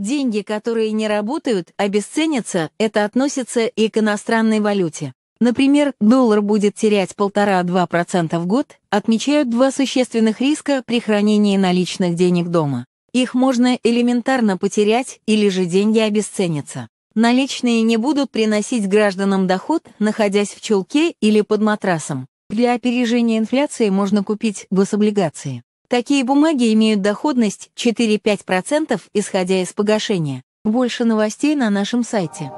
Деньги, которые не работают, обесценятся, это относится и к иностранной валюте. Например, доллар будет терять 1,5-2% в год, отмечают два существенных риска при хранении наличных денег дома. Их можно элементарно потерять или же деньги обесценятся. Наличные не будут приносить гражданам доход, находясь в чулке или под матрасом. Для опережения инфляции можно купить гособлигации. Такие бумаги имеют доходность 4-5%, исходя из погашения. Больше новостей на нашем сайте.